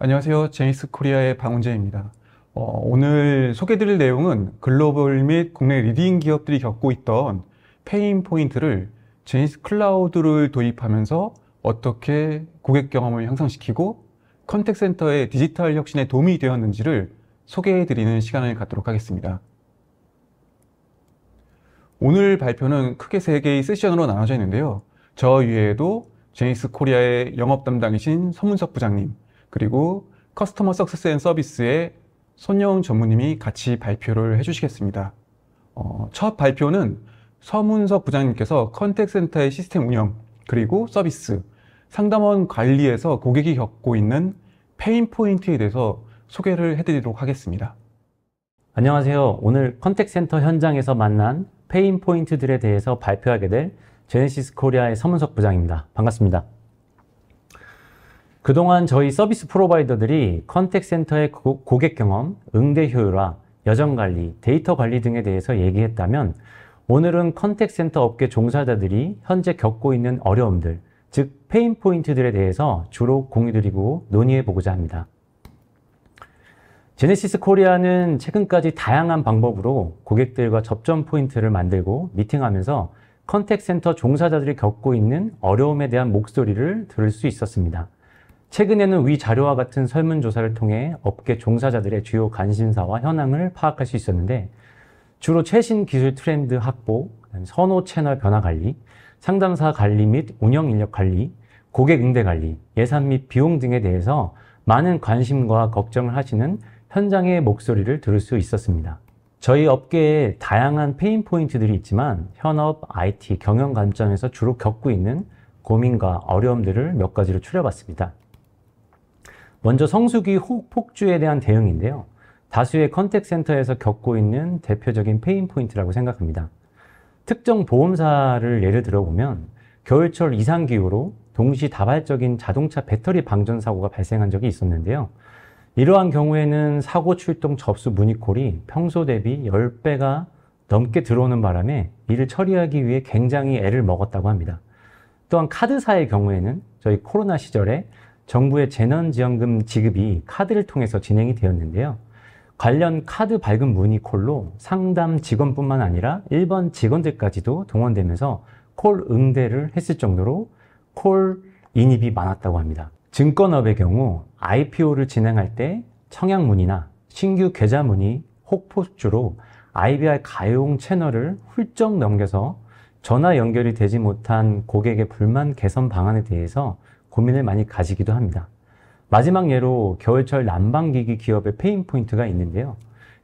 안녕하세요. 제니스 코리아의 방훈재입니다. 어, 오늘 소개드릴 내용은 글로벌 및 국내 리딩 기업들이 겪고 있던 페인 포인트를 제니스 클라우드를 도입하면서 어떻게 고객 경험을 향상시키고 컨택 센터의 디지털 혁신에 도움이 되었는지를 소개해 드리는 시간을 갖도록 하겠습니다. 오늘 발표는 크게 세 개의 세션으로 나눠져 있는데요. 저 위에도 제니스 코리아의 영업 담당이신 서문석 부장님, 그리고 커스터머 석세스 앤 서비스의 손영 전무님이 같이 발표를 해주시겠습니다. 어, 첫 발표는 서문석 부장님께서 컨택센터의 시스템 운영 그리고 서비스 상담원 관리에서 고객이 겪고 있는 페인 포인트에 대해서 소개를 해드리도록 하겠습니다. 안녕하세요. 오늘 컨택센터 현장에서 만난 페인 포인트들에 대해서 발표하게 될 제네시스 코리아의 서문석 부장입니다. 반갑습니다. 그동안 저희 서비스 프로바이더들이 컨택센터의 고객 경험, 응대 효율화, 여정 관리, 데이터 관리 등에 대해서 얘기했다면 오늘은 컨택센터 업계 종사자들이 현재 겪고 있는 어려움들, 즉 페인 포인트들에 대해서 주로 공유드리고 논의해 보고자 합니다. 제네시스 코리아는 최근까지 다양한 방법으로 고객들과 접점 포인트를 만들고 미팅하면서 컨택센터 종사자들이 겪고 있는 어려움에 대한 목소리를 들을 수 있었습니다. 최근에는 위 자료와 같은 설문조사를 통해 업계 종사자들의 주요 관심사와 현황을 파악할 수 있었는데 주로 최신 기술 트렌드 확보, 선호 채널 변화 관리, 상담사 관리 및 운영 인력 관리, 고객 응대 관리, 예산 및 비용 등에 대해서 많은 관심과 걱정을 하시는 현장의 목소리를 들을 수 있었습니다. 저희 업계에 다양한 페인 포인트들이 있지만 현업, IT, 경영 관점에서 주로 겪고 있는 고민과 어려움들을 몇 가지로 추려봤습니다. 먼저 성수기 폭주에 대한 대응인데요. 다수의 컨택센터에서 겪고 있는 대표적인 페인 포인트라고 생각합니다. 특정 보험사를 예를 들어보면 겨울철 이상기후로 동시다발적인 자동차 배터리 방전 사고가 발생한 적이 있었는데요. 이러한 경우에는 사고 출동 접수 문의콜이 평소 대비 10배가 넘게 들어오는 바람에 이를 처리하기 위해 굉장히 애를 먹었다고 합니다. 또한 카드사의 경우에는 저희 코로나 시절에 정부의 재난지원금 지급이 카드를 통해서 진행이 되었는데요. 관련 카드 발급 문의콜로 상담 직원뿐만 아니라 일반 직원들까지도 동원되면서 콜 응대를 했을 정도로 콜 인입이 많았다고 합니다. 증권업의 경우 IPO를 진행할 때청약문의나 신규 계좌문의 혹포수주로 IBR 가용 채널을 훌쩍 넘겨서 전화 연결이 되지 못한 고객의 불만 개선 방안에 대해서 고민을 많이 가지기도 합니다. 마지막 예로 겨울철 난방기기 기업의 페인 포인트가 있는데요.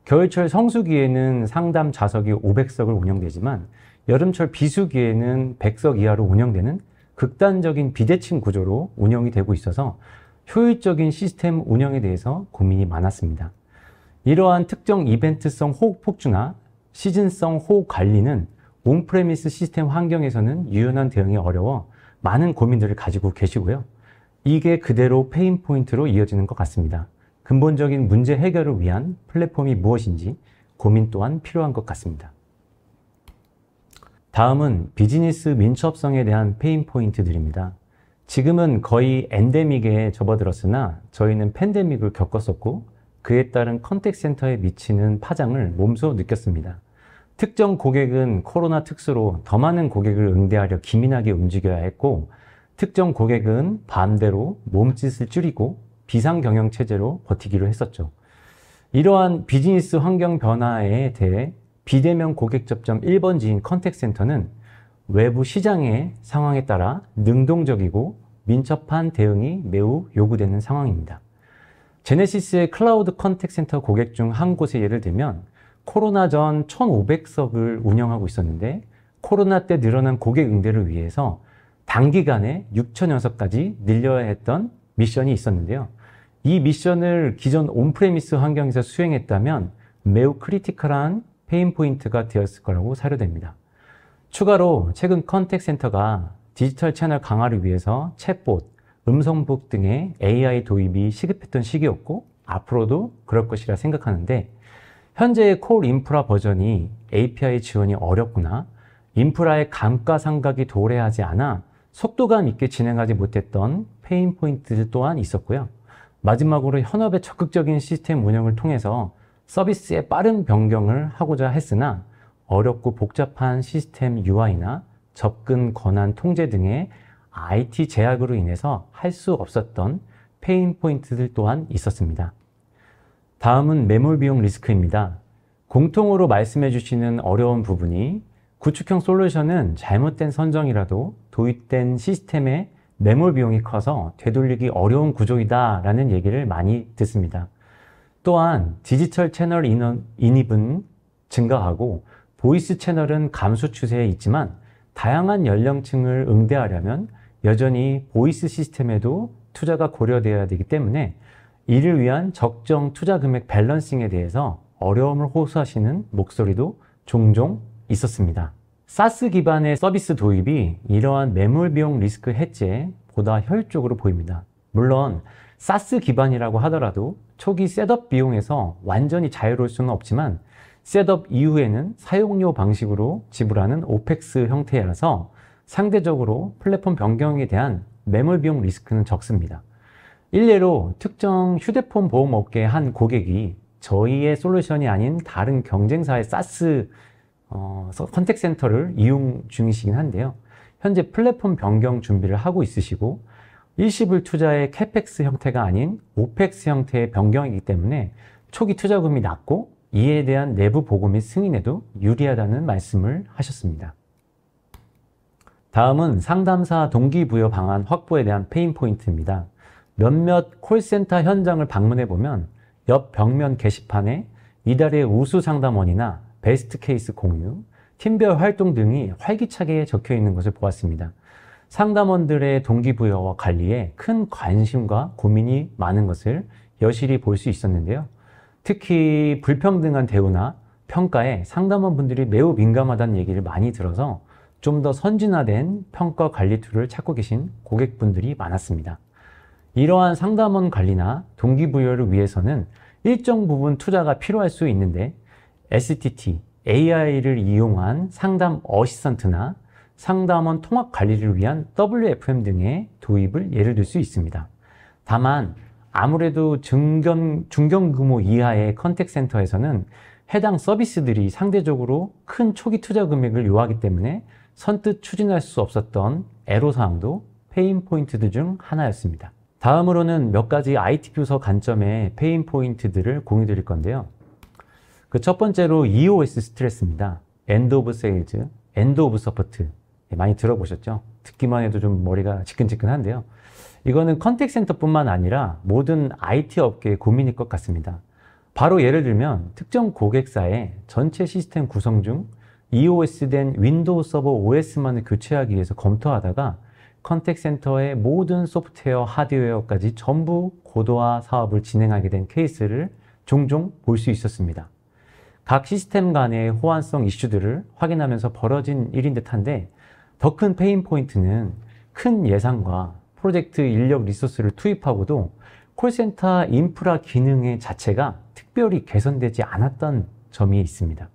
겨울철 성수기에는 상담 좌석이 500석을 운영되지만 여름철 비수기에는 100석 이하로 운영되는 극단적인 비대칭 구조로 운영이 되고 있어서 효율적인 시스템 운영에 대해서 고민이 많았습니다. 이러한 특정 이벤트성 호흡 폭주나 시즌성 호흡 관리는 온프레미스 시스템 환경에서는 유연한 대응이 어려워 많은 고민들을 가지고 계시고요. 이게 그대로 페인 포인트로 이어지는 것 같습니다. 근본적인 문제 해결을 위한 플랫폼이 무엇인지 고민 또한 필요한 것 같습니다. 다음은 비즈니스 민첩성에 대한 페인 포인트들입니다. 지금은 거의 엔데믹에 접어들었으나 저희는 팬데믹을 겪었었고 그에 따른 컨택 센터에 미치는 파장을 몸소 느꼈습니다. 특정 고객은 코로나 특수로 더 많은 고객을 응대하려 기민하게 움직여야 했고 특정 고객은 반대로 몸짓을 줄이고 비상경영 체제로 버티기로 했었죠. 이러한 비즈니스 환경 변화에 대해 비대면 고객 접점 1번 지인 컨택센터는 외부 시장의 상황에 따라 능동적이고 민첩한 대응이 매우 요구되는 상황입니다. 제네시스의 클라우드 컨택센터 고객 중 한 곳의 예를 들면 코로나 전 1,500석을 운영하고 있었는데 코로나 때 늘어난 고객 응대를 위해서 단기간에 6천여 석까지 늘려야 했던 미션이 있었는데요. 이 미션을 기존 온프레미스 환경에서 수행했다면 매우 크리티컬한 페인 포인트가 되었을 거라고 사료됩니다. 추가로 최근 컨택 센터가 디지털 채널 강화를 위해서 챗봇, 음성북 등의 AI 도입이 시급했던 시기였고 앞으로도 그럴 것이라 생각하는데 현재의 콜 인프라 버전이 API 지원이 어렵구나, 인프라의 감가상각이 도래하지 않아 속도감 있게 진행하지 못했던 페인 포인트 들 또한 있었고요. 마지막으로 현업의 적극적인 시스템 운영을 통해서 서비스의 빠른 변경을 하고자 했으나 어렵고 복잡한 시스템 UI나 접근 권한 통제 등의 IT 제약으로 인해서 할 수 없었던 페인 포인트들 또한 있었습니다. 다음은 매몰 비용 리스크입니다. 공통으로 말씀해 주시는 어려운 부분이 구축형 솔루션은 잘못된 선정이라도 도입된 시스템의 매몰 비용이 커서 되돌리기 어려운 구조이다 라는 얘기를 많이 듣습니다. 또한 디지털 채널 인원, 인입은 증가하고 보이스 채널은 감소 추세에 있지만 다양한 연령층을 응대하려면 여전히 보이스 시스템에도 투자가 고려되어야 되기 때문에 이를 위한 적정 투자 금액 밸런싱에 대해서 어려움을 호소하시는 목소리도 종종 있었습니다. 사스 기반의 서비스 도입이 이러한 매물 비용 리스크 해제에 보다 효율적으로 보입니다. 물론 사스 기반이라고 하더라도 초기 셋업 비용에서 완전히 자유로울 수는 없지만 셋업 이후에는 사용료 방식으로 지불하는 오펙스 형태라서 상대적으로 플랫폼 변경에 대한 매물 비용 리스크는 적습니다. 일례로 특정 휴대폰 보험업계 의한 고객이 저희의 솔루션이 아닌 다른 경쟁사의 사스 어, 컨택센터를 이용 중이시긴 한데요. 현재 플랫폼 변경 준비를 하고 있으시고 일시불 투자의 캐펙스 형태가 아닌 오펙스 형태의 변경이기 때문에 초기 투자금이 낮고 이에 대한 내부 보고 및 승인에도 유리하다는 말씀을 하셨습니다. 다음은 상담사 동기부여 방안 확보에 대한 페인 포인트입니다. 몇몇 콜센터 현장을 방문해 보면 옆 벽면 게시판에 이달의 우수 상담원이나 베스트 케이스 공유, 팀별 활동 등이 활기차게 적혀 있는 것을 보았습니다. 상담원들의 동기부여와 관리에 큰 관심과 고민이 많은 것을 여실히 볼 수 있었는데요. 특히 불평등한 대우나 평가에 상담원분들이 매우 민감하다는 얘기를 많이 들어서 좀 더 선진화된 평가 관리 툴을 찾고 계신 고객분들이 많았습니다. 이러한 상담원 관리나 동기부여를 위해서는 일정 부분 투자가 필요할 수 있는데 STT, AI를 이용한 상담 어시스턴트나 상담원 통합 관리를 위한 WFM 등의 도입을 예를 들 수 있습니다. 다만 아무래도 중견, 중견 규모 이하의 컨택센터에서는 해당 서비스들이 상대적으로 큰 초기 투자 금액을 요하기 때문에 선뜻 추진할 수 없었던 애로사항도 페인 포인트들 중 하나였습니다. 다음으로는 몇 가지 IT 교서 관점의 페인 포인트들을 공유 드릴 건데요. 그 첫 번째로 EOS 스트레스입니다. End of Sales, End of Support 예, 많이 들어보셨죠? 듣기만 해도 좀 머리가 지끈지끈한데요. 이거는 컨택 센터뿐만 아니라 모든 IT 업계의 고민일 것 같습니다. 바로 예를 들면 특정 고객사의 전체 시스템 구성 중 EOS 된 윈도우 서버 OS만을 교체하기 위해서 검토하다가 컨택 센터의 모든 소프트웨어, 하드웨어까지 전부 고도화 사업을 진행하게 된 케이스를 종종 볼 수 있었습니다. 각 시스템 간의 호환성 이슈들을 확인하면서 벌어진 일인 듯한데 더 큰 페인 포인트는 큰 예산과 프로젝트 인력 리소스를 투입하고도 콜센터 인프라 기능의 자체가 특별히 개선되지 않았던 점이 있습니다.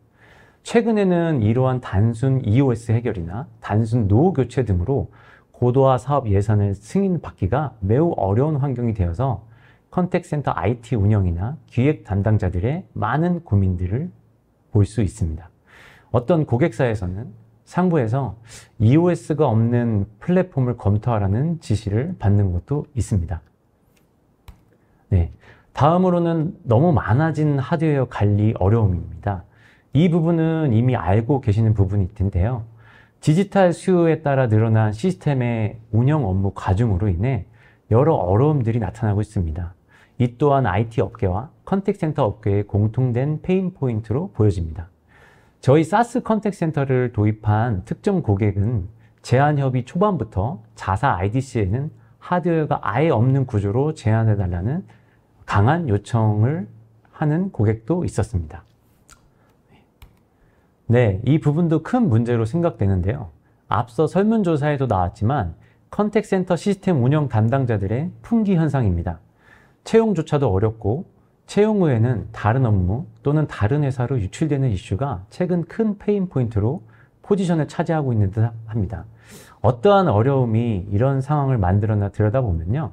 최근에는 이러한 단순 EOS 해결이나 단순 노후 교체 등으로 고도화 사업 예산을 승인받기가 매우 어려운 환경이 되어서 컨택센터 IT 운영이나 기획 담당자들의 많은 고민들을 볼 수 있습니다. 어떤 고객사에서는 상부에서 EOS가 없는 플랫폼을 검토하라는 지시를 받는 것도 있습니다. 네. 다음으로는 너무 많아진 하드웨어 관리 어려움입니다. 이 부분은 이미 알고 계시는 부분일 텐데요. 디지털 수요에 따라 늘어난 시스템의 운영 업무 과중으로 인해 여러 어려움들이 나타나고 있습니다. 이 또한 IT 업계와 컨택센터 업계의 공통된 페인 포인트로 보여집니다. 저희 사스 컨택센터를 도입한 특정 고객은 제한협의 초반부터 자사 IDC에는 하드웨어가 아예 없는 구조로 제한해달라는 강한 요청을 하는 고객도 있었습니다. 네, 이 부분도 큰 문제로 생각되는데요. 앞서 설문조사에도 나왔지만 컨택센터 시스템 운영 담당자들의 품귀 현상입니다. 채용조차도 어렵고 채용 후에는 다른 업무 또는 다른 회사로 유출되는 이슈가 최근 큰 페인 포인트로 포지션을 차지하고 있는 듯 합니다. 어떠한 어려움이 이런 상황을 만들어나 들여다보면요.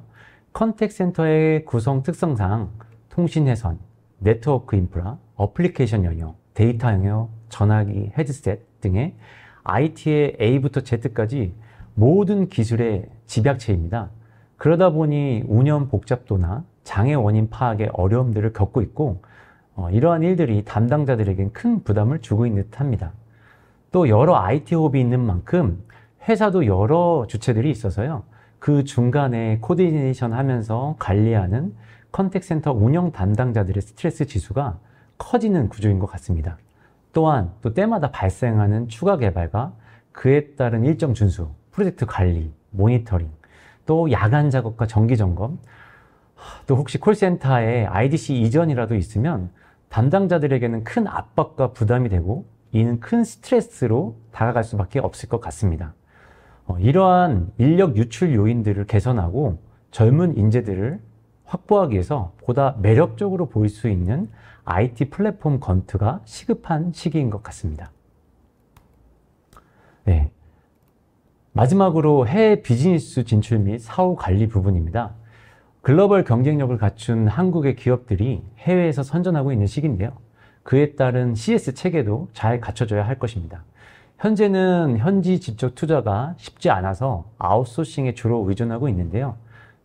컨택센터의 구성 특성상 통신회선, 네트워크 인프라, 어플리케이션 영역, 데이터 영역, 전화기, 헤드셋 등의 IT의 A부터 Z까지 모든 기술의 집약체입니다. 그러다 보니 운영 복잡도나 장애 원인 파악의 어려움들을 겪고 있고 어, 이러한 일들이 담당자들에겐 큰 부담을 주고 있는 듯합니다. 또 여러 IT 홉이 있는 만큼 회사도 여러 주체들이 있어서요. 그 중간에 코디네이션 하면서 관리하는 컨택센터 운영 담당자들의 스트레스 지수가 커지는 구조인 것 같습니다. 또한 또 때마다 발생하는 추가 개발과 그에 따른 일정 준수, 프로젝트 관리, 모니터링, 또 야간 작업과 정기 점검, 또 혹시 콜센터에 IDC 이전이라도 있으면 담당자들에게는 큰 압박과 부담이 되고 이는 큰 스트레스로 다가갈 수밖에 없을 것 같습니다. 어, 이러한 인력 유출 요인들을 개선하고 젊은 인재들을 확보하기 위해서 보다 매력적으로 보일 수 있는 IT 플랫폼 건투가 시급한 시기인 것 같습니다. 네. 마지막으로 해외 비즈니스 진출 및 사후 관리 부분입니다. 글로벌 경쟁력을 갖춘 한국의 기업들이 해외에서 선전하고 있는 시기인데요. 그에 따른 CS 체계도 잘갖춰져야할 것입니다. 현재는 현지 직접 투자가 쉽지 않아서 아웃소싱에 주로 의존하고 있는데요.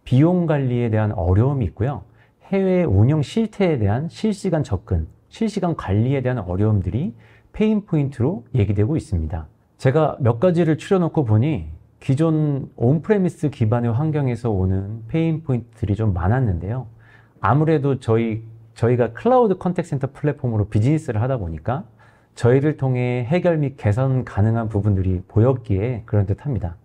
비용 관리에 대한 어려움이 있고요. 해외 운영 실태에 대한 실시간 접근, 실시간 관리에 대한 어려움들이 페인 포인트로 얘기되고 있습니다. 제가 몇 가지를 추려놓고 보니 기존 온프레미스 기반의 환경에서 오는 페인 포인트들이 좀 많았는데요. 아무래도 저희, 저희가 클라우드 컨택 센터 플랫폼으로 비즈니스를 하다 보니까 저희를 통해 해결 및 개선 가능한 부분들이 보였기에 그런 듯 합니다.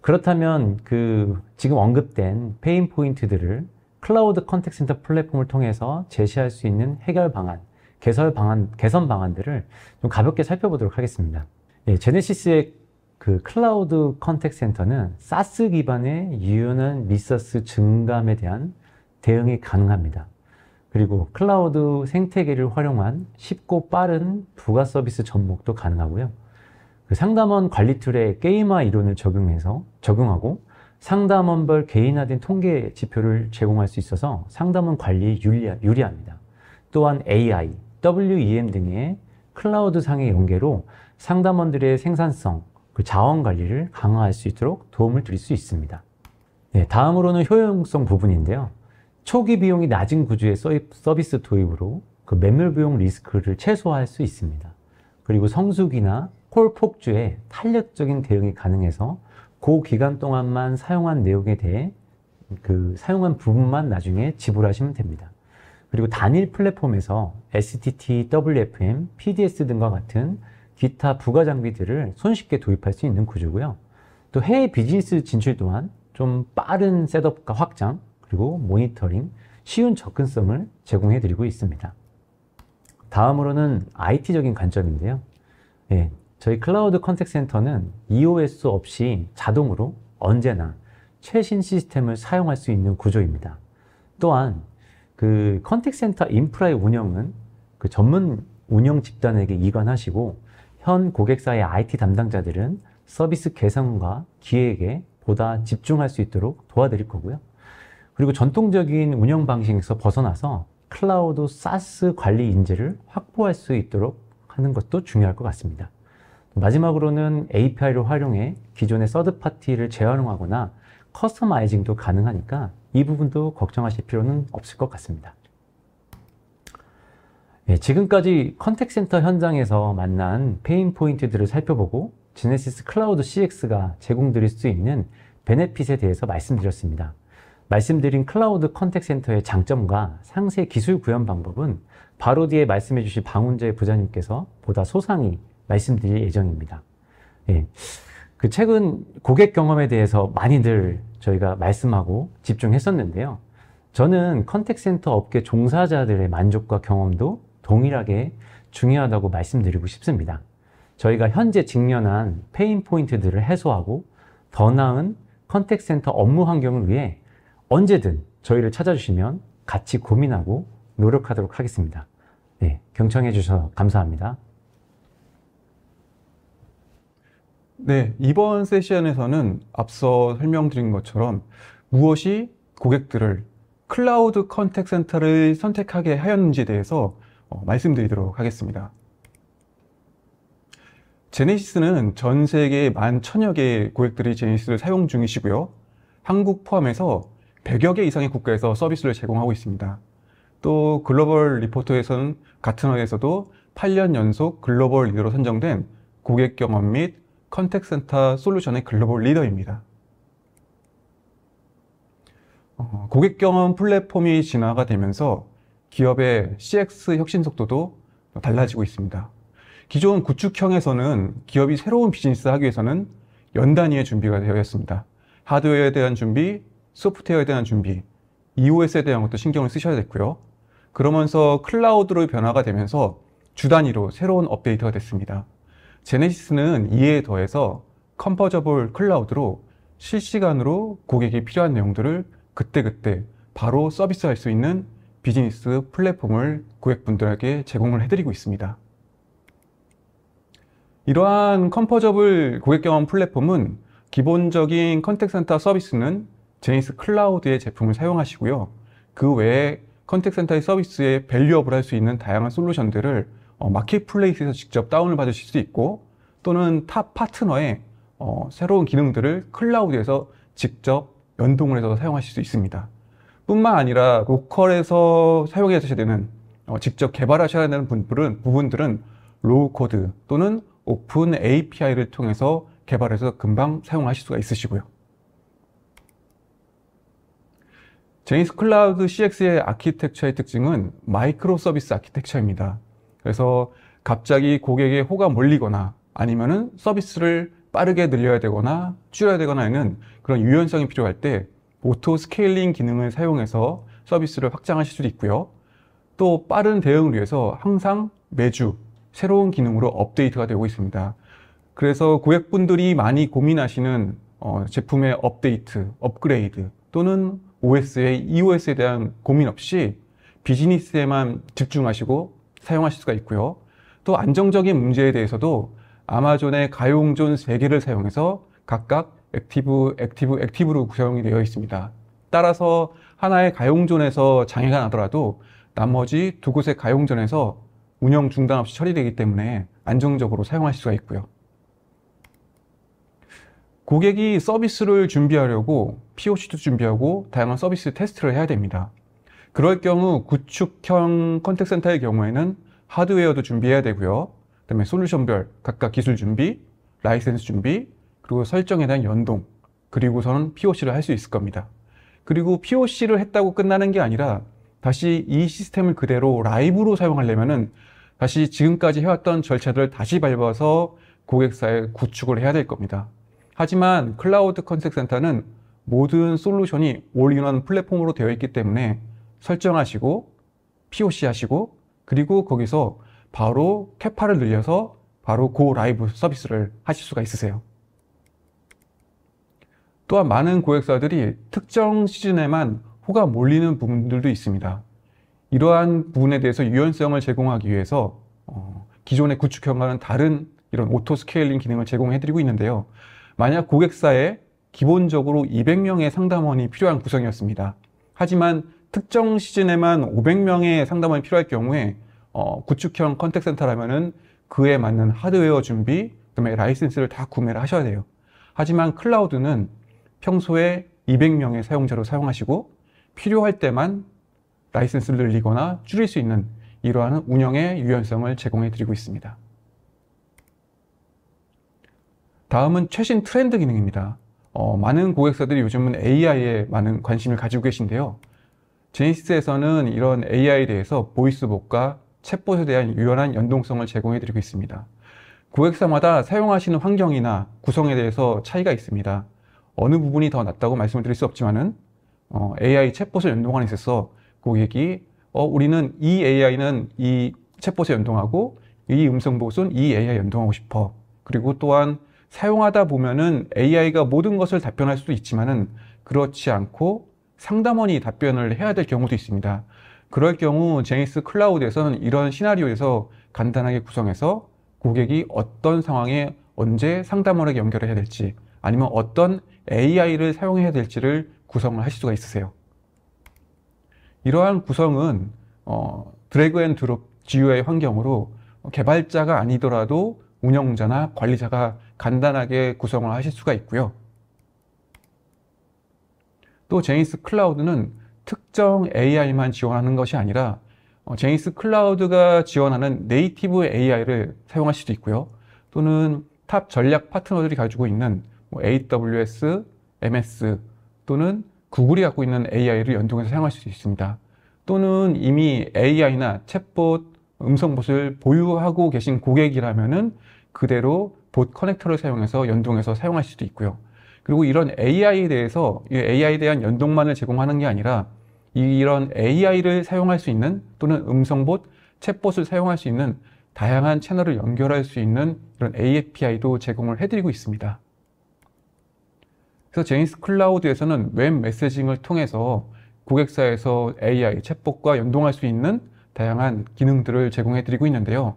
그렇다면 그 지금 언급된 페인 포인트들을 클라우드 컨택 센터 플랫폼을 통해서 제시할 수 있는 해결 방안, 개설 방안, 개선 방안들을 좀 가볍게 살펴보도록 하겠습니다. 예, 제네시스의 그 클라우드 컨택 센터는 사스 기반의 유연한 리서스 증감에 대한 대응이 가능합니다. 그리고 클라우드 생태계를 활용한 쉽고 빠른 부가 서비스 접목도 가능하고요. 그 상담원 관리 툴의 게이머 이론을 적용해서 적용하고 상담원별 개인화된 통계 지표를 제공할 수 있어서 상담원 관리에 유리합니다. 또한 AI, WEM 등의 클라우드 상의 연계로 상담원들의 생산성, 그 자원 관리를 강화할 수 있도록 도움을 드릴 수 있습니다. 네, 다음으로는 효용성 부분인데요. 초기 비용이 낮은 구조의 서비스 도입으로 그 매물 비용 리스크를 최소화할 수 있습니다. 그리고 성수기나 콜 폭주에 탄력적인 대응이 가능해서 그 기간 동안만 사용한 내용에 대해 그 사용한 부분만 나중에 지불하시면 됩니다. 그리고 단일 플랫폼에서 STT, WFM, PDS 등과 같은 기타 부가 장비들을 손쉽게 도입할 수 있는 구조고요. 또 해외 비즈니스 진출 또한 좀 빠른 셋업과 확장, 그리고 모니터링, 쉬운 접근성을 제공해 드리고 있습니다. 다음으로는 IT적인 관점인데요. 예, 저희 클라우드 컨택 센터는 EOS 없이 자동으로 언제나 최신 시스템을 사용할 수 있는 구조입니다. 또한 그 컨택 센터 인프라의 운영은 그 전문 운영 집단에게 이관하시고 현 고객사의 IT 담당자들은 서비스 개선과 기획에 보다 집중할 수 있도록 도와드릴 거고요. 그리고 전통적인 운영 방식에서 벗어나서 클라우드 사스 관리 인재를 확보할 수 있도록 하는 것도 중요할 것 같습니다. 마지막으로는 API를 활용해 기존의 서드파티를 재활용하거나 커스터마이징도 가능하니까 이 부분도 걱정하실 필요는 없을 것 같습니다. 예, 지금까지 컨택센터 현장에서 만난 페인 포인트들을 살펴보고 지네시스 클라우드 CX가 제공드릴 수 있는 베네핏에 대해서 말씀드렸습니다. 말씀드린 클라우드 컨택센터의 장점과 상세 기술 구현 방법은 바로 뒤에 말씀해 주신 방훈재 부장님께서 보다 소상히 말씀드릴 예정입니다. 예. 그 최근 고객 경험에 대해서 많이들 저희가 말씀하고 집중했었는데요. 저는 컨택센터 업계 종사자들의 만족과 경험도 동일하게 중요하다고 말씀드리고 싶습니다. 저희가 현재 직면한 페인 포인트들을 해소하고 더 나은 컨택센터 업무 환경을 위해 언제든 저희를 찾아주시면 같이 고민하고 노력하도록 하겠습니다. 네, 경청해 주셔서 감사합니다. 네, 이번 세션에서는 앞서 설명드린 것처럼 무엇이 고객들을 클라우드 컨택 센터를 선택하게 하였는지에 대해서 어, 말씀드리도록 하겠습니다. 제네시스는 전 세계 11,000여 개의 고객들이 제네시스를 사용 중이시고요. 한국 포함해서 100여 개 이상의 국가에서 서비스를 제공하고 있습니다. 또 글로벌 리포터에서는 같은 회에서도 8년 연속 글로벌 리더로 선정된 고객 경험 및 컨택센터 솔루션의 글로벌 리더입니다. 어, 고객 경험 플랫폼이 진화가 되면서 기업의 CX 혁신 속도도 달라지고 있습니다. 기존 구축형에서는 기업이 새로운 비즈니스 하기 위해서는 연 단위의 준비가 되어 있습니다. 하드웨어에 대한 준비, 소프트웨어에 대한 준비, EOS에 대한 것도 신경을 쓰셔야 됐고요. 그러면서 클라우드로 변화가 되면서 주 단위로 새로운 업데이트가 됐습니다. 제네시스는 이에 더해서 컴퍼저블 클라우드로 실시간으로 고객이 필요한 내용들을 그때그때 바로 서비스할 수 있는 비즈니스 플랫폼을 고객분들에게 제공을 해드리고 있습니다. 이러한 컴퍼저블 고객 경험 플랫폼은 기본적인 컨택센터 서비스는 제니스 클라우드의 제품을 사용하시고요. 그 외에 컨택센터의 서비스에 밸류업을 할 수 있는 다양한 솔루션들을 어, 마켓플레이스에서 직접 다운을 받으실 수 있고 또는 타 파트너의 어, 새로운 기능들을 클라우드에서 직접 연동을 해서 사용하실 수 있습니다. 뿐만 아니라 로컬에서 사용하셔야 되는 어, 직접 개발하셔야 되는 분들은 부분들은 로우 코드 또는 오픈 API를 통해서 개발해서 금방 사용하실 수가 있으시고요. 제니스 클라우드 CX의 아키텍처의 특징은 마이크로 서비스 아키텍처입니다. 그래서 갑자기 고객의 호가 몰리거나 아니면은 서비스를 빠르게 늘려야 되거나 줄여야 되거나 하는 그런 유연성이 필요할 때 오토 스케일링 기능을 사용해서 서비스를 확장하실 수도 있고요. 또 빠른 대응을 위해서 항상 매주 새로운 기능으로 업데이트가 되고 있습니다. 그래서 고객분들이 많이 고민하시는 어, 제품의 업데이트, 업그레이드 또는 OS의 EOS에 대한 고민 없이 비즈니스에만 집중하시고 사용하실 수가 있고요. 또 안정적인 문제에 대해서도 아마존의 가용존 3개를 사용해서 각각 액티브, 액티브, 액티브로 구성이 되어 있습니다. 따라서 하나의 가용존에서 장애가 나더라도 나머지 두 곳의 가용존에서 운영 중단 없이 처리되기 때문에 안정적으로 사용하실 수가 있고요. 고객이 서비스를 준비하려고 POC도 준비하고 다양한 서비스 테스트를 해야 됩니다. 그럴 경우 구축형 컨택 센터의 경우에는 하드웨어도 준비해야 되고요. 그다음에 솔루션별 각각 기술 준비, 라이센스 준비, 그리고 설정에 대한 연동, 그리고서는 POC를 할 수 있을 겁니다. 그리고 POC를 했다고 끝나는 게 아니라 다시 이 시스템을 그대로 라이브로 사용하려면은 다시 지금까지 해왔던 절차들을 다시 밟아서 고객사에 구축을 해야 될 겁니다. 하지만 클라우드 컨택 센터는 모든 솔루션이 올인원 플랫폼으로 되어 있기 때문에 설정하시고 POC 하시고 그리고 거기서 바로 캐파를 늘려서 바로 고 라이브 서비스를 하실 수가 있으세요. 또한 많은 고객사들이 특정 시즌에만 호가 몰리는 부분들도 있습니다. 이러한 부분에 대해서 유연성을 제공하기 위해서 어, 기존의 구축형과는 다른 이런 오토 스케일링 기능을 제공해드리고 있는데요. 만약 고객사에 기본적으로 200명의 상담원이 필요한 구성이었습니다. 하지만 특정 시즌에만 500명의 상담원이 필요할 경우에 어, 구축형 컨택센터라면은 그에 맞는 하드웨어 준비, 그다음에 라이센스를 다 구매를 하셔야 돼요. 하지만 클라우드는 평소에 200명의 사용자로 사용하시고 필요할 때만 라이센스를 늘리거나 줄일 수 있는 이러한 운영의 유연성을 제공해 드리고 있습니다. 다음은 최신 트렌드 기능입니다. 어, 많은 고객사들이 요즘은 AI에 많은 관심을 가지고 계신데요. 제니시스에서는 이런 AI에 대해서 보이스봇과 챗봇에 대한 유연한 연동성을 제공해드리고 있습니다. 고객사마다 사용하시는 환경이나 구성에 대해서 차이가 있습니다. 어느 부분이 더 낫다고 말씀을 드릴 수 없지만은 어, AI 챗봇을 연동하는 데 있어서 고객이 어, 우리는 이 AI는 이 챗봇에 연동하고 이 음성 봇은이 AI 연동하고 싶어. 그리고 또한 사용하다 보면은 AI가 모든 것을 답변할 수도 있지만은 그렇지 않고 상담원이 답변을 해야 될 경우도 있습니다. 그럴 경우 제니스 클라우드에서는 이런 시나리오에서 간단하게 구성해서 고객이 어떤 상황에 언제 상담원에게 연결을 해야 될지 아니면 어떤 AI를 사용해야 될지를 구성을 하실 수가 있으세요. 이러한 구성은 어, 드래그 앤 드롭 GUI 환경으로 개발자가 아니더라도 운영자나 관리자가 간단하게 구성을 하실 수가 있고요. 또 제니스 클라우드는 특정 AI만 지원하는 것이 아니라 어, 제니스 클라우드가 지원하는 네이티브 AI를 사용할 수도 있고요. 또는 탑 전략 파트너들이 가지고 있는 뭐 AWS, MS 또는 구글이 갖고 있는 AI를 연동해서 사용할 수도 있습니다. 또는 이미 AI나 챗봇, 음성봇을 보유하고 계신 고객이라면 그대로 봇 커넥터를 사용해서 연동해서 사용할 수도 있고요. 그리고 이런 AI에 대해서 AI에 대한 연동만을 제공하는 게 아니라 이런 AI를 사용할 수 있는 또는 음성봇, 챗봇을 사용할 수 있는 다양한 채널을 연결할 수 있는 이런 API도 제공을 해드리고 있습니다. 그래서 제니스 클라우드에서는 웹 메시징을 통해서 고객사에서 AI, 챗봇과 연동할 수 있는 다양한 기능들을 제공해드리고 있는데요.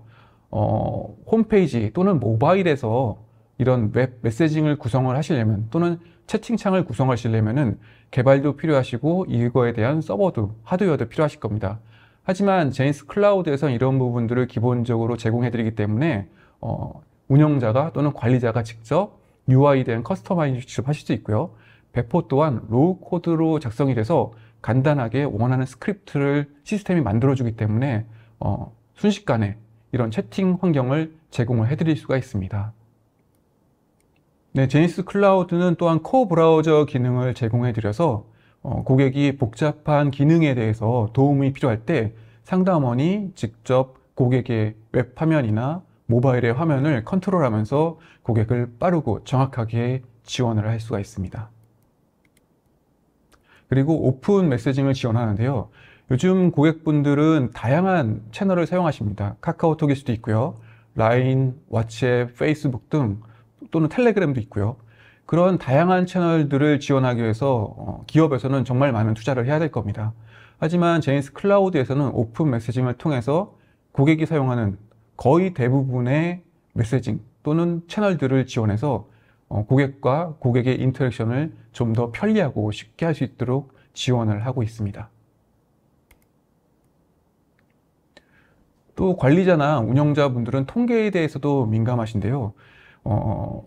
어, 홈페이지 또는 모바일에서 이런 웹 메시징을 구성을 하시려면 또는 채팅창을 구성하시려면 개발도 필요하시고 이거에 대한 서버도 하드웨어도 필요하실 겁니다. 하지만 제니스 클라우드에서 이런 부분들을 기본적으로 제공해 드리기 때문에 어, 운영자가 또는 관리자가 직접 UI 에 대한 커스터마이징 직접 하실 수 있고요. 배포 또한 로우 코드로 작성이 돼서 간단하게 원하는 스크립트를 시스템이 만들어주기 때문에 어, 순식간에 이런 채팅 환경을 제공을 해드릴 수가 있습니다. 네, 제니스 클라우드는 또한 코어 브라우저 기능을 제공해 드려서 어, 고객이 복잡한 기능에 대해서 도움이 필요할 때 상담원이 직접 고객의 웹 화면이나 모바일의 화면을 컨트롤하면서 고객을 빠르고 정확하게 지원을 할 수가 있습니다. 그리고 오픈 메시징을 지원하는데요. 요즘 고객분들은 다양한 채널을 사용하십니다. 카카오톡일 수도 있고요. 라인, 왓츠앱, 페이스북 등 또는 텔레그램도 있고요. 그런 다양한 채널들을 지원하기 위해서 어, 기업에서는 정말 많은 투자를 해야 될 겁니다. 하지만 제니스 클라우드에서는 오픈 메시징을 통해서 고객이 사용하는 거의 대부분의 메시징 또는 채널들을 지원해서 어, 고객과 고객의 인터랙션을 좀 더 편리하고 쉽게 할 수 있도록 지원을 하고 있습니다. 또 관리자나 운영자분들은 통계에 대해서도 민감하신데요. 어, 어,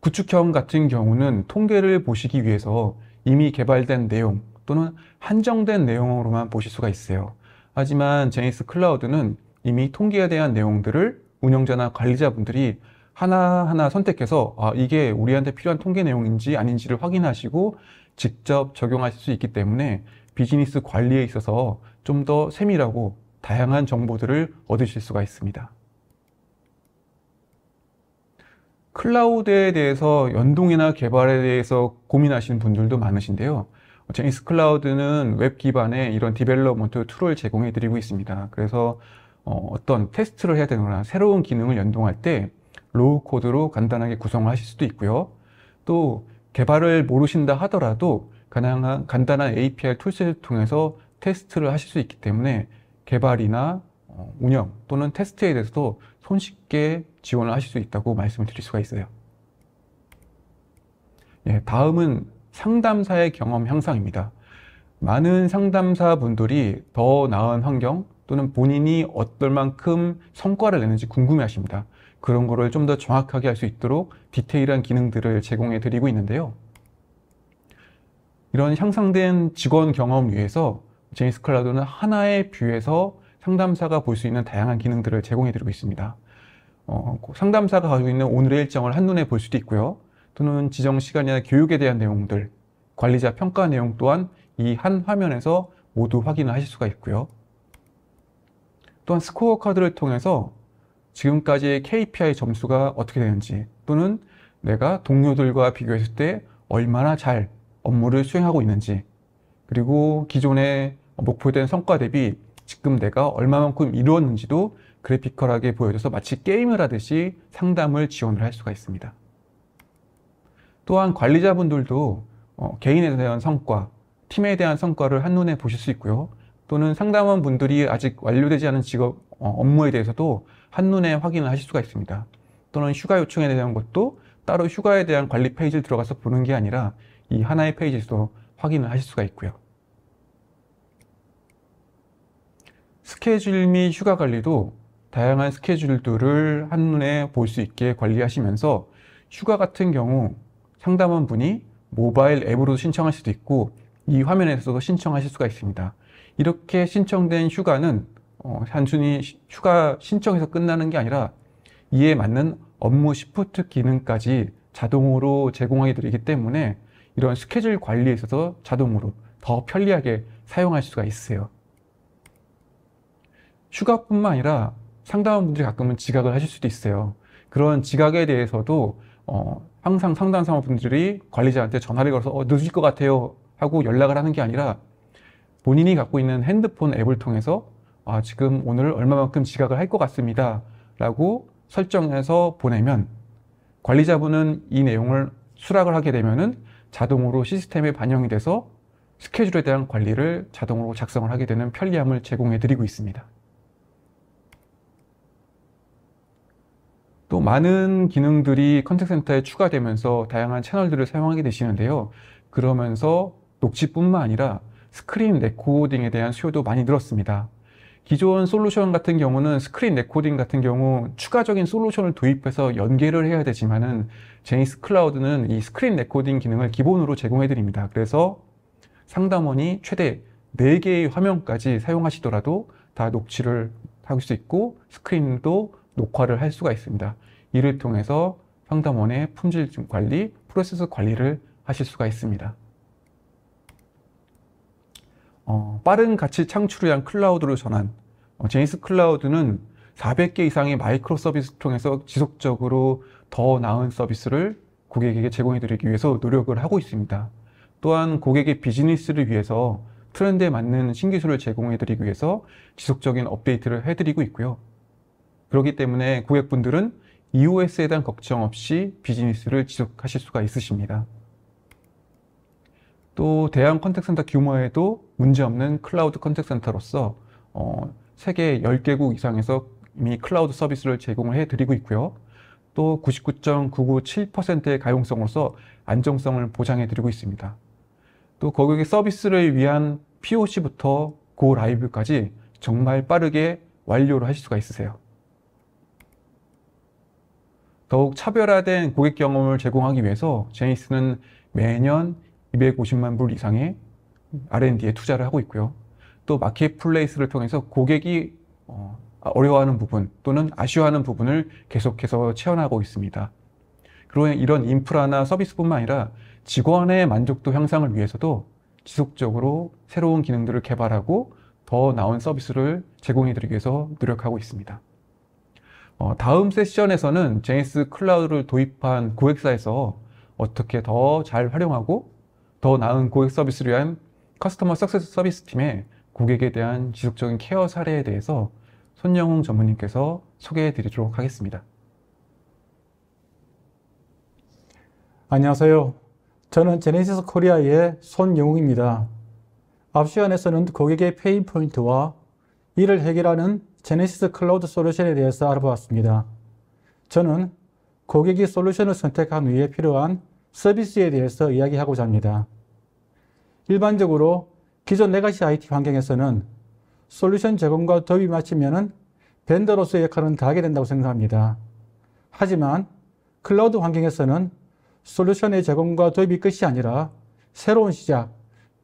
구축형 같은 경우는 통계를 보시기 위해서 이미 개발된 내용 또는 한정된 내용으로만 보실 수가 있어요. 하지만 제니스 클라우드는 이미 통계에 대한 내용들을 운영자나 관리자분들이 하나하나 선택해서 아, 이게 우리한테 필요한 통계 내용인지 아닌지를 확인하시고 직접 적용하실 수 있기 때문에 비즈니스 관리에 있어서 좀 더 세밀하고 다양한 정보들을 얻으실 수가 있습니다. 클라우드에 대해서 연동이나 개발에 대해서 고민하시는 분들도 많으신데요. 제니스 클라우드는 웹 기반의 이런 디벨로먼트 툴을 제공해 드리고 있습니다. 그래서 어, 어떤 테스트를 해야 되거나 새로운 기능을 연동할 때 로우 코드로 간단하게 구성을 하실 수도 있고요. 또 개발을 모르신다 하더라도 가능한 간단한 API 툴셋을 통해서 테스트를 하실 수 있기 때문에 개발이나 어, 운영 또는 테스트에 대해서도 손쉽게 지원을 하실 수 있다고 말씀을 드릴 수가 있어요. 예, 다음은 상담사의 경험 향상입니다. 많은 상담사 분들이 더 나은 환경 또는 본인이 어떨 만큼 성과를 내는지 궁금해 하십니다. 그런 거를 좀 더 정확하게 할 수 있도록 디테일한 기능들을 제공해 드리고 있는데요. 이런 향상된 직원 경험 위해서 제니스 클라우드는 하나의 뷰에서 상담사가 볼 수 있는 다양한 기능들을 제공해드리고 있습니다. 어, 상담사가 가지고 있는 오늘의 일정을 한눈에 볼 수도 있고요. 또는 지정 시간이나 교육에 대한 내용들, 관리자 평가 내용 또한 이 한 화면에서 모두 확인을 하실 수가 있고요. 또한 스코어 카드를 통해서 지금까지의 KPI 점수가 어떻게 되는지 또는 내가 동료들과 비교했을 때 얼마나 잘 업무를 수행하고 있는지 그리고 기존에 목표된 성과 대비 지금 내가 얼마만큼 이루었는지도 그래피컬하게 보여줘서 마치 게임을 하듯이 상담을 지원을 할 수가 있습니다. 또한 관리자분들도 어, 개인에 대한 성과, 팀에 대한 성과를 한눈에 보실 수 있고요. 또는 상담원 분들이 아직 완료되지 않은 직업, 어, 업무에 대해서도 한눈에 확인을 하실 수가 있습니다. 또는 휴가 요청에 대한 것도 따로 휴가에 대한 관리 페이지를 들어가서 보는 게 아니라 이 하나의 페이지에서 확인을 하실 수가 있고요. 스케줄 및 휴가 관리도 다양한 스케줄들을 한눈에 볼 수 있게 관리하시면서 휴가 같은 경우 상담원 분이 모바일 앱으로 도 신청할 수도 있고 이 화면에서도 신청하실 수가 있습니다. 이렇게 신청된 휴가는 어, 단순히 휴가 신청해서 끝나는 게 아니라 이에 맞는 업무 시프트 기능까지 자동으로 제공하게 되기 때문에 이런 스케줄 관리에 있어서 자동으로 더 편리하게 사용할 수가 있어요. 휴가뿐만 아니라 상담원분들이 가끔은 지각을 하실 수도 있어요. 그런 지각에 대해서도 어, 항상 상담 사원분들이 관리자한테 전화를 걸어서 어, 늦을 것 같아요 하고 연락을 하는 게 아니라 본인이 갖고 있는 핸드폰 앱을 통해서 아, 지금 오늘 얼마만큼 지각을 할 것 같습니다 라고 설정해서 보내면 관리자분은 이 내용을 수락을 하게 되면은 자동으로 시스템에 반영이 돼서 스케줄에 대한 관리를 자동으로 작성을 하게 되는 편리함을 제공해 드리고 있습니다. 또 많은 기능들이 컨택센터에 추가되면서 다양한 채널들을 사용하게 되시는데요. 그러면서 녹취뿐만 아니라 스크린 레코딩에 대한 수요도 많이 늘었습니다. 기존 솔루션 같은 경우는 스크린 레코딩 같은 경우 추가적인 솔루션을 도입해서 연계를 해야 되지만은 제니스 클라우드는 이 스크린 레코딩 기능을 기본으로 제공해 드립니다. 그래서 상담원이 최대 4개의 화면까지 사용하시더라도 다 녹취를 할 수 있고 스크린도 녹화를 할 수가 있습니다. 이를 통해서 상담원의 품질 관리, 프로세스 관리를 하실 수가 있습니다. 어, 빠른 가치 창출을 위한 클라우드로 전환 어, 제니스 클라우드는 400개 이상의 마이크로 서비스 를 통해서 지속적으로 더 나은 서비스를 고객에게 제공해 드리기 위해서 노력을 하고 있습니다. 또한 고객의 비즈니스를 위해서 트렌드에 맞는 신기술을 제공해 드리기 위해서 지속적인 업데이트를 해 드리고 있고요. 그렇기 때문에 고객분들은 EOS에 대한 걱정 없이 비즈니스를 지속하실 수가 있으십니다. 또 대형 컨택센터 규모에도 문제없는 클라우드 컨택센터로서 어, 세계 10개국 이상에서 이미 클라우드 서비스를 제공 해드리고 있고요. 또 99.997%의 가용성으로서 안정성을 보장해드리고 있습니다. 또 고객의 서비스를 위한 POC부터 고 라이브까지 정말 빠르게 완료를 하실 수가 있으세요. 더욱 차별화된 고객 경험을 제공하기 위해서 제니스는 매년 250만 불 이상의 R&D에 투자를 하고 있고요. 또 마켓플레이스를 통해서 고객이 어, 어려워하는 부분 또는 아쉬워하는 부분을 계속해서 채워나가고 있습니다. 그러고 이런 인프라나 서비스뿐만 아니라 직원의 만족도 향상을 위해서도 지속적으로 새로운 기능들을 개발하고 더 나은 서비스를 제공해드리기 위해서 노력하고 있습니다. 어, 다음 세션에서는 제니스 클라우드를 도입한 고객사에서 어떻게 더 잘 활용하고 더 나은 고객 서비스를 위한 커스터머 석세스 서비스 팀의 고객에 대한 지속적인 케어 사례에 대해서 손영웅 전무님께서 소개해 드리도록 하겠습니다. 안녕하세요. 저는 제네시스 코리아의 손영웅입니다. 앞 시간에서는 고객의 페인 포인트와 이를 해결하는 제네시스 클라우드 솔루션에 대해서 알아보았습니다. 저는 고객이 솔루션을 선택한 후에 필요한 서비스에 대해서 이야기하고자 합니다. 일반적으로 기존 레가시 IT 환경에서는 솔루션 제공과 도입 마치면 벤더로서의 역할은 다하게 된다고 생각합니다. 하지만 클라우드 환경에서는 솔루션의 제공과 도입이 끝이 아니라 새로운 시작,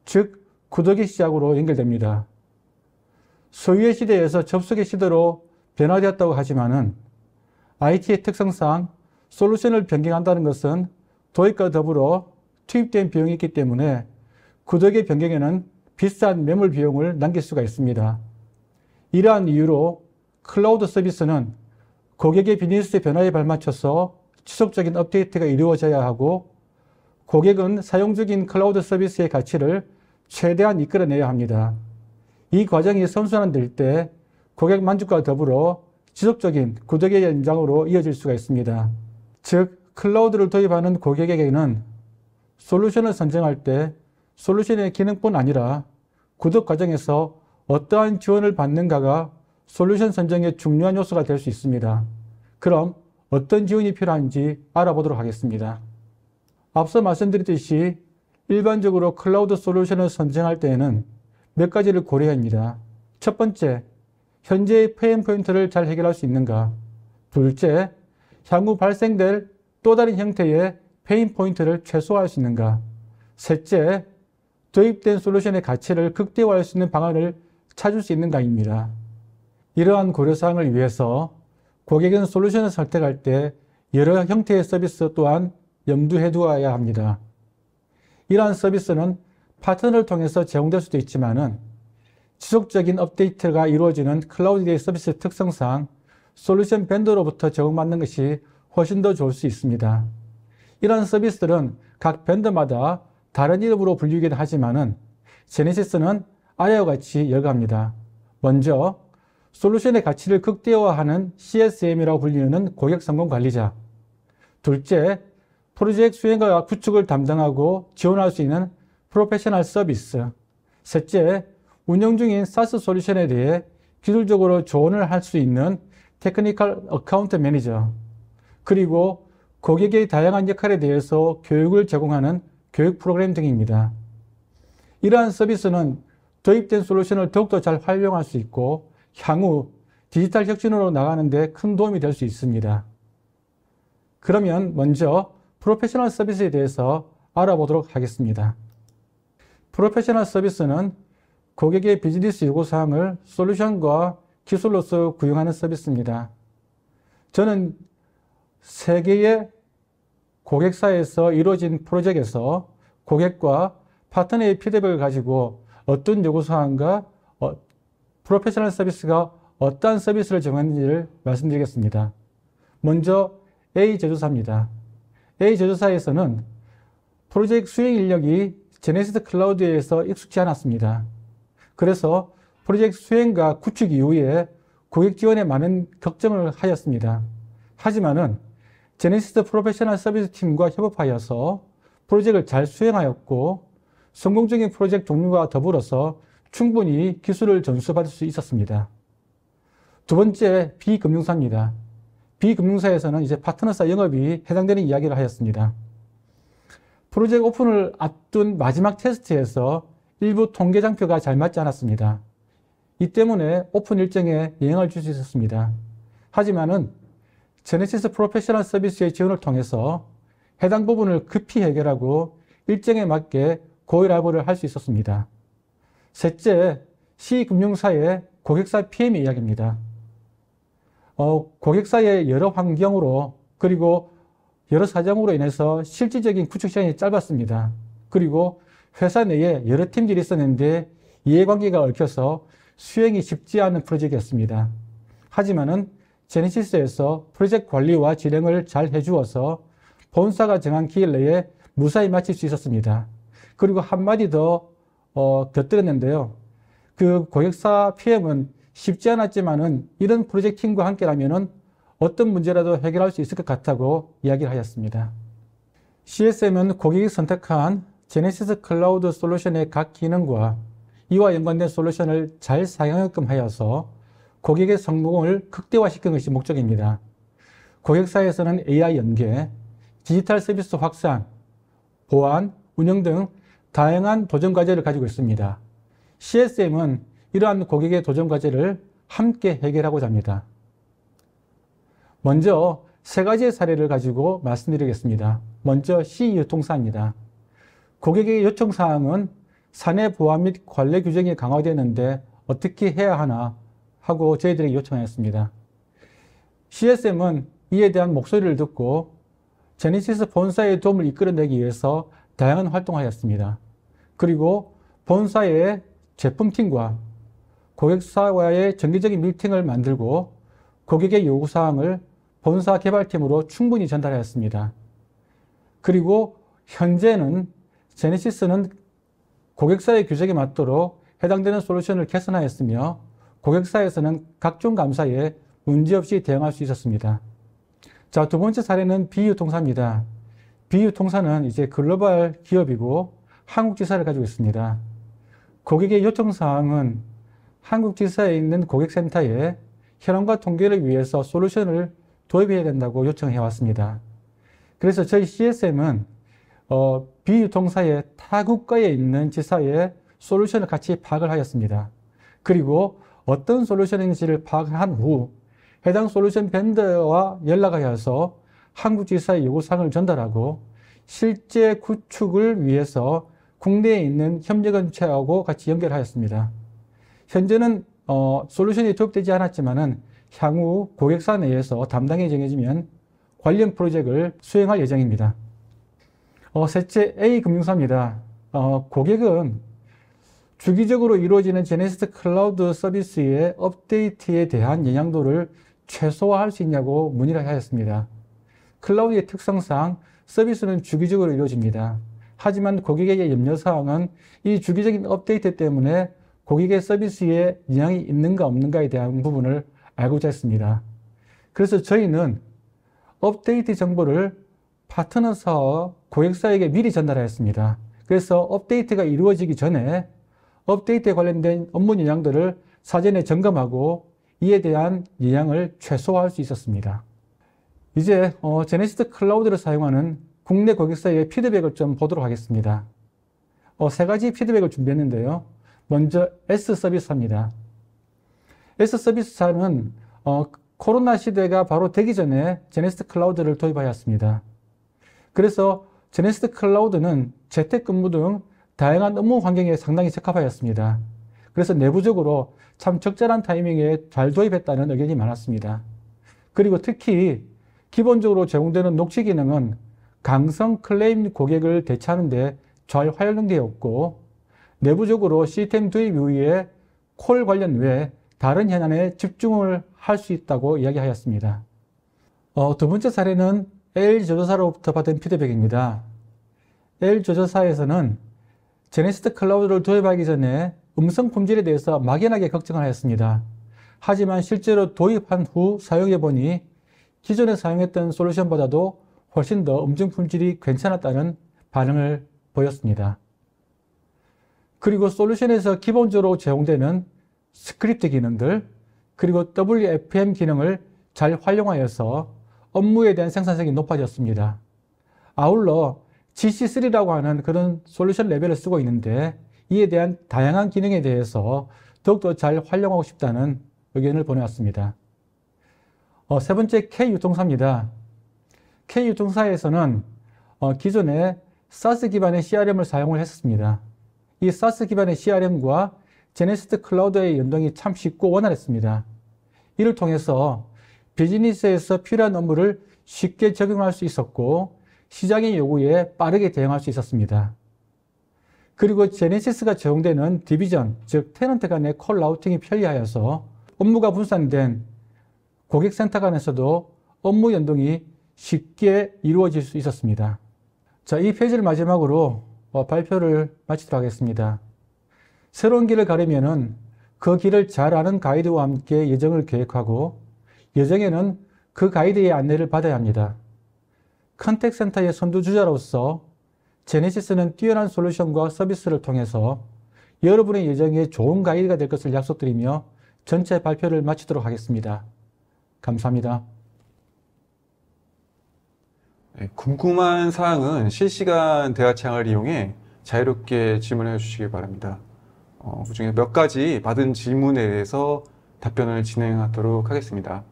즉 구독의 시작으로 연결됩니다. 소유의 시대에서 접속의 시대로 변화되었다고 하지만은 IT의 특성상 솔루션을 변경한다는 것은 도입과 더불어 투입된 비용이 있기 때문에 구독의 변경에는 비싼 매물 비용을 남길 수가 있습니다. 이러한 이유로 클라우드 서비스는 고객의 비즈니스의 변화에 발맞춰서 지속적인 업데이트가 이루어져야 하고 고객은 사용 적인 클라우드 서비스의 가치를 최대한 이끌어내야 합니다. 이 과정이 선순환될 때 고객 만족과 더불어 지속적인 구독의 연장으로 이어질 수가 있습니다. 즉, 클라우드를 도입하는 고객에게는 솔루션을 선정할 때 솔루션의 기능뿐 아니라 구독 과정에서 어떠한 지원을 받는가가 솔루션 선정의 중요한 요소가 될 수 있습니다. 그럼 어떤 지원이 필요한지 알아보도록 하겠습니다. 앞서 말씀드렸듯이 일반적으로 클라우드 솔루션을 선정할 때에는 몇 가지를 고려합니다. 첫 번째, 현재의 페인 포인트를 잘 해결할 수 있는가? 둘째, 향후 발생될 또 다른 형태의 페인 포인트를 최소화할 수 있는가? 셋째, 도입된 솔루션의 가치를 극대화할 수 있는 방안을 찾을 수 있는가입니다. 이러한 고려사항을 위해서 고객은 솔루션을 선택할 때 여러 형태의 서비스 또한 염두해 두어야 합니다. 이러한 서비스는 파트너를 통해서 제공될 수도 있지만은 지속적인 업데이트가 이루어지는 클라우드의 서비스 특성상 솔루션 밴드로부터 제공받는 것이 훨씬 더 좋을 수 있습니다. 이런 서비스들은 각 밴드마다 다른 이름으로 불리기도 하지만은 제네시스는 아래와 같이 열거합니다. 먼저 솔루션의 가치를 극대화하는 CSM이라고 불리는 고객 성공 관리자. 둘째, 프로젝트 수행과 구축을 담당하고 지원할 수 있는 프로페셔널 서비스, 셋째, 운영 중인 SaaS 솔루션에 대해 기술적으로 조언을 할 수 있는 테크니컬 어카운트 매니저, 그리고 고객의 다양한 역할에 대해서 교육을 제공하는 교육 프로그램 등입니다. 이러한 서비스는 도입된 솔루션을 더욱더 잘 활용할 수 있고 향후 디지털 혁신으로 나가는 데 큰 도움이 될 수 있습니다. 그러면 먼저 프로페셔널 서비스에 대해서 알아보도록 하겠습니다. 프로페셔널 서비스는 고객의 비즈니스 요구사항을 솔루션과 기술로서 구현하는 서비스입니다. 저는 세 개의 고객사에서 이루어진 프로젝트에서 고객과 파트너의 피드백을 가지고 어떤 요구사항과 어, 프로페셔널 서비스가 어떠 서비스를 정하는지를 말씀드리겠습니다. 먼저 A 제조사입니다. A 제조사에서는 프로젝트 수행 인력이 제네시스 클라우드에서 익숙치 않았습니다. 그래서 프로젝트 수행과 구축 이후에 고객 지원에 많은 걱정을 하였습니다. 하지만은 제네시스 프로페셔널 서비스 팀과 협업하여서 프로젝트를 잘 수행하였고 성공적인 프로젝트 종류와 더불어서 충분히 기술을 전수받을 수 있었습니다. 두 번째, 비금융사입니다. 비금융사에서는 이제 파트너사 영업이 해당되는 이야기를 하였습니다. 프로젝트 오픈을 앞둔 마지막 테스트에서 일부 통계장표가 잘 맞지 않았습니다. 이 때문에 오픈 일정에 영향을 줄 수 있었습니다. 하지만은 제네시스 프로페셔널 서비스의 지원을 통해서 해당 부분을 급히 해결하고 일정에 맞게 고의라이를할 수 있었습니다. 셋째, 시금융사의 고객사 PM의 이야기입니다. 어, 고객사의 여러 환경으로 그리고 여러 사정으로 인해서 실질적인 구축 시간이 짧았습니다. 그리고 회사 내에 여러 팀들이 있었는데 이해관계가 얽혀서 수행이 쉽지 않은 프로젝트였습니다. 하지만은 제네시스에서 프로젝트 관리와 진행을 잘 해주어서 본사가 정한 기일 내에 무사히 마칠 수 있었습니다. 그리고 한마디 더 어, 곁들였는데요. 그 고객사 PM은 쉽지 않았지만은 이런 프로젝트 팀과 함께라면은 어떤 문제라도 해결할 수 있을 것 같다고 이야기를 하였습니다. CSM은 고객이 선택한 제네시스 클라우드 솔루션의 각 기능과 이와 연관된 솔루션을 잘 사용하게끔 하여서 고객의 성공을 극대화시키는 것이 목적입니다. 고객사에서는 AI 연계, 디지털 서비스 확산, 보안, 운영 등 다양한 도전 과제를 가지고 있습니다. CSM은 이러한 고객의 도전 과제를 함께 해결하고자 합니다. 먼저 세 가지의 사례를 가지고 말씀드리겠습니다. 먼저 C 유통사입니다. 고객의 요청사항은 사내 보안 및 관리 규정이 강화되는데 어떻게 해야 하나 하고 저희들에게 요청하였습니다. CSM은 이에 대한 목소리를 듣고 제니시스 본사의 도움을 이끌어내기 위해서 다양한 활동하였습니다. 그리고 본사의 제품팀과 고객사와의 정기적인 미팅을 만들고 고객의 요구사항을 본사 개발팀으로 충분히 전달하였습니다. 그리고 현재는 제네시스는 고객사의 규정에 맞도록 해당되는 솔루션을 개선하였으며 고객사에서는 각종 감사에 문제없이 대응할 수 있었습니다. 자, 두 번째 사례는 비유통사입니다. 비유통사는 이제 글로벌 기업이고 한국 지사를 가지고 있습니다. 고객의 요청사항은 한국 지사에 있는 고객센터에 현황과 통계를 위해서 솔루션을 도입해야 된다고 요청해 왔습니다. 그래서 저희 CSM은 어, 비유통사의 타 국가에 있는 지사의 솔루션을 같이 파악을 하였습니다. 그리고 어떤 솔루션인지를 파악한 후 해당 솔루션 밴더와 연락하여서 한국 지사의 요구사항을 전달하고 실제 구축을 위해서 국내에 있는 협력업체하고 같이 연결하였습니다. 현재는 어, 솔루션이 도입되지 않았지만은 향후 고객사 내에서 담당이 정해지면 관련 프로젝트를 수행할 예정입니다. 어, 셋째 A금융사입니다. 어, 고객은 주기적으로 이루어지는 제네시스 클라우드 서비스의 업데이트에 대한 영향도를 최소화할 수 있냐고 문의를 하였습니다. 클라우드의 특성상 서비스는 주기적으로 이루어집니다. 하지만 고객의 염려사항은 이 주기적인 업데이트 때문에 고객의 서비스에 영향이 있는가 없는가에 대한 부분을 알고자 했습니다. 그래서 저희는 업데이트 정보를 파트너사와 고객사에게 미리 전달하였습니다. 그래서 업데이트가 이루어지기 전에 업데이트에 관련된 업무 영향들을 사전에 점검하고 이에 대한 영향을 최소화할 수 있었습니다. 이제 어, 제네시스 클라우드를 사용하는 국내 고객사의 피드백을 좀 보도록 하겠습니다. 어, 세 가지 피드백을 준비했는데요. 먼저 S 서비스입니다. S 서비스사는 어, 코로나 시대가 바로 되기 전에 제네시스 클라우드를 도입하였습니다. 그래서 제네시스 클라우드는 재택근무 등 다양한 업무 환경에 상당히 적합하였습니다. 그래서 내부적으로 참 적절한 타이밍에 잘 도입했다는 의견이 많았습니다. 그리고 특히 기본적으로 제공되는 녹취 기능은 강성 클레임 고객을 대체하는데 잘 활용되었고 내부적으로 시스템 도입 이후에 콜 관련 외에 다른 현안에 집중을 할 수 있다고 이야기하였습니다. 어, 두 번째 사례는 L 조조사로부터 받은 피드백입니다. L 조조사에서는 제네시스 클라우드를 도입하기 전에 음성 품질에 대해서 막연하게 걱정을 하였습니다. 하지만 실제로 도입한 후 사용해보니 기존에 사용했던 솔루션보다도 훨씬 더 음성 품질이 괜찮았다는 반응을 보였습니다. 그리고 솔루션에서 기본적으로 제공되는 스크립트 기능들, 그리고 WFM 기능을 잘 활용하여서 업무에 대한 생산성이 높아졌습니다. 아울러 GC3라고 하는 그런 솔루션 레벨을 쓰고 있는데 이에 대한 다양한 기능에 대해서 더욱더 잘 활용하고 싶다는 의견을 보내왔습니다. 어, 세 번째 K유통사입니다. K유통사에서는 어, 기존에 SaaS 기반의 CRM을 사용을 했었습니다. 이 SaaS 기반의 CRM과 제네시스 클라우드의 연동이 참 쉽고 원활했습니다. 이를 통해서 비즈니스에서 필요한 업무를 쉽게 적용할 수 있었고 시장의 요구에 빠르게 대응할 수 있었습니다. 그리고 제네시스가 제공되는 디비전, 즉 테넌트 간의 콜 라우팅이 편리하여서 업무가 분산된 고객센터 간에서도 업무 연동이 쉽게 이루어질 수 있었습니다. 자, 이 페이지를 마지막으로 어, 발표를 마치도록 하겠습니다. 새로운 길을 가려면은 그 길을 잘 아는 가이드와 함께 여정을 계획하고 여정에는 그 가이드의 안내를 받아야 합니다. 컨택센터의 선두주자로서 제네시스는 뛰어난 솔루션과 서비스를 통해서 여러분의 여정에 좋은 가이드가 될 것을 약속드리며 전체 발표를 마치도록 하겠습니다. 감사합니다. 네, 궁금한 사항은 실시간 대화창을 이용해 자유롭게 질문해 주시기 바랍니다. 어, 그중에 몇 가지 받은 질문에 대해서 답변을 진행하도록 하겠습니다.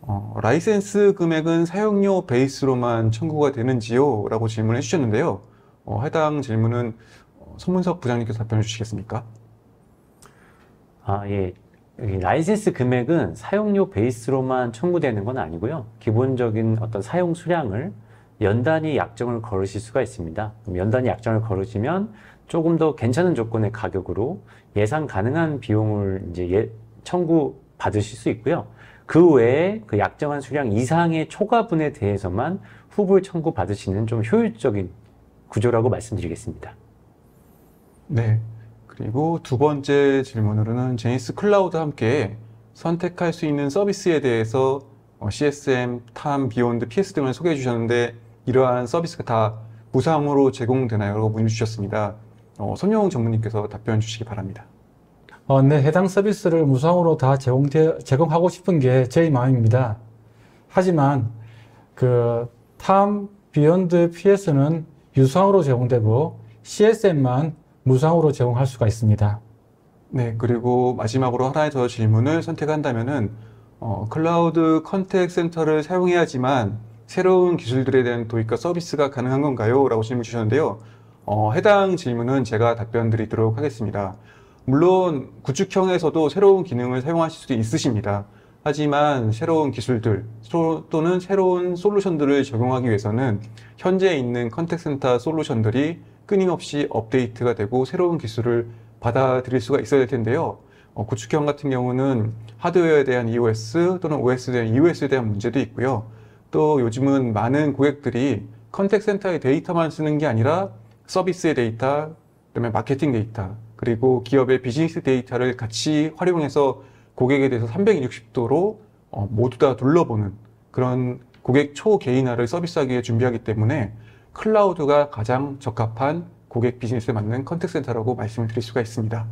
어, 라이센스 금액은 사용료 베이스로만 청구가 되는지요? 라고 질문해 주셨는데요. 어, 해당 질문은 어, 손문석 부장님께서 답변해 주시겠습니까? 아, 예. 라이센스 금액은 사용료 베이스로만 청구되는 건 아니고요. 기본적인 어떤 사용 수량을 연단이 약정을 걸으실 수가 있습니다. 그럼 연단이 약정을 걸으시면 조금 더 괜찮은 조건의 가격으로 예상 가능한 비용을 이제 예, 청구 받으실 수 있고요. 그 외에 그 약정한 수량 이상의 초과분에 대해서만 후불 청구 받으시는 좀 효율적인 구조라고 말씀드리겠습니다. 네. 그리고 두 번째 질문으로는 제니스 클라우드 함께 선택할 수 있는 서비스에 대해서 어, CSM, 탐, 비욘드, PS 등을 소개해 주셨는데 이러한 서비스가 다 무상으로 제공되나요? 라고 문의 주셨습니다. 어, 손영 전무님께서 답변 주시기 바랍니다. 어, 네, 해당 서비스를 무상으로 다 제공되, 제공하고 싶은 게 저희 마음입니다. 하지만 그탐 비욘드 PS는 유상으로 제공되고 CSM만 무상으로 제공할 수가 있습니다. 네, 그리고 마지막으로 하나의 더 질문을 선택한다면은 어, 클라우드 컨택 센터를 사용해야지만 새로운 기술들에 대한 도입과 서비스가 가능한 건가요? 라고 질문 주셨는데요. 어, 해당 질문은 제가 답변 드리도록 하겠습니다. 물론 구축형에서도 새로운 기능을 사용하실 수도 있으십니다. 하지만 새로운 기술들 또는 새로운 솔루션들을 적용하기 위해서는 현재 있는 컨택센터 솔루션들이 끊임없이 업데이트가 되고 새로운 기술을 받아들일 수가 있어야 될 텐데요. 어, 구축형 같은 경우는 하드웨어에 대한 EOS 또는 OS에 대한 EOS에 대한 문제도 있고요. 또 요즘은 많은 고객들이 컨택센터의 데이터만 쓰는 게 아니라 서비스의 데이터, 그다음에 마케팅 데이터, 그리고 기업의 비즈니스 데이터를 같이 활용해서 고객에 대해서 360도로 어, 모두 다 둘러보는 그런 고객 초개인화를 서비스하기에 준비하기 때문에 클라우드가 가장 적합한 고객 비즈니스에 맞는 컨택센터라고 말씀을 드릴 수가 있습니다.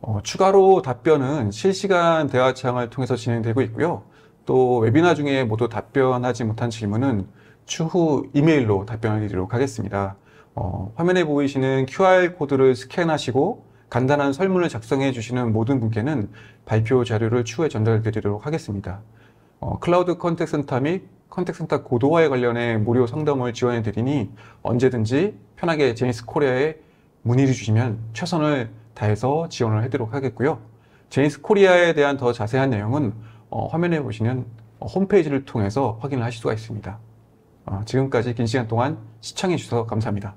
어, 추가로 답변은 실시간 대화창을 통해서 진행되고 있고요. 또 웨비나 중에 모두 답변하지 못한 질문은 추후 이메일로 답변드리도록 하겠습니다. 어, 화면에 보이시는 QR코드를 스캔하시고 간단한 설문을 작성해 주시는 모든 분께는 발표 자료를 추후에 전달 드리도록 하겠습니다. 어, 클라우드 컨택센터 및 컨택센터 고도화에 관련해 무료 상담을 지원해 드리니 언제든지 편하게 제니스 코리아에 문의를 주시면 최선을 다해서 지원을 해드리도록 하겠고요. 제니스 코리아에 대한 더 자세한 내용은 어, 화면에 보시는 홈페이지를 통해서 확인을 하실 수가 있습니다. 어, 지금까지 긴 시간 동안 시청해 주셔서 감사합니다.